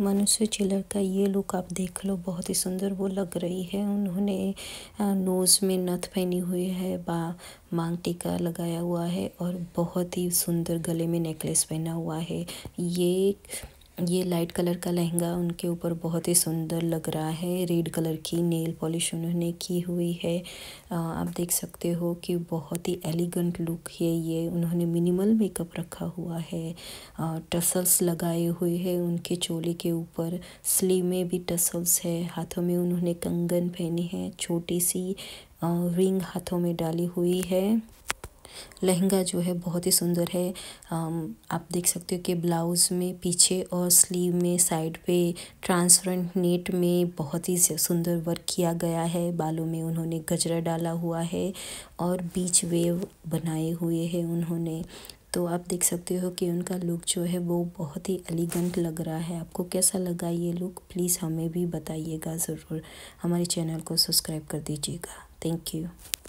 मनुष्य चिलर का ये लुक आप देख लो बहुत ही सुंदर वो लग रही है उन्होंने नोज़ में नथ पहनी हुई है बा मांग टीका लगाया हुआ है और बहुत ही सुंदर गले में नेकलेस पहना हुआ है ये ये लाइट कलर का लहंगा उनके ऊपर बहुत ही सुंदर लग रहा है रेड कलर की नेल पॉलिश उन्होंने की हुई है आप देख सकते हो कि बहुत ही एलिगेंट लुक है ये उन्होंने मिनिमल मेकअप रखा हुआ है टसल्स लगाए हुए हैं उनके चोले के ऊपर स्लीव में भी टसल्स है हाथों में उन्होंने कंगन पहनी है छोटी सी रिंग हाथों में डाली हुई है लहंगा जो है बहुत ही सुंदर है आप देख सकते हो कि ब्लाउज़ में पीछे और स्लीव में साइड पे ट्रांसपेरेंट नेट में बहुत ही सुंदर वर्क किया गया है बालों में उन्होंने गजरा डाला हुआ है और बीच वेव बनाए हुए हैं उन्होंने तो आप देख सकते हो कि उनका लुक जो है वो बहुत ही एलिगेंट लग रहा है आपको कैसा लगा ये लुक प्लीज़ हमें भी बताइएगा ज़रूर हमारे चैनल को सब्सक्राइब कर दीजिएगा थैंक यू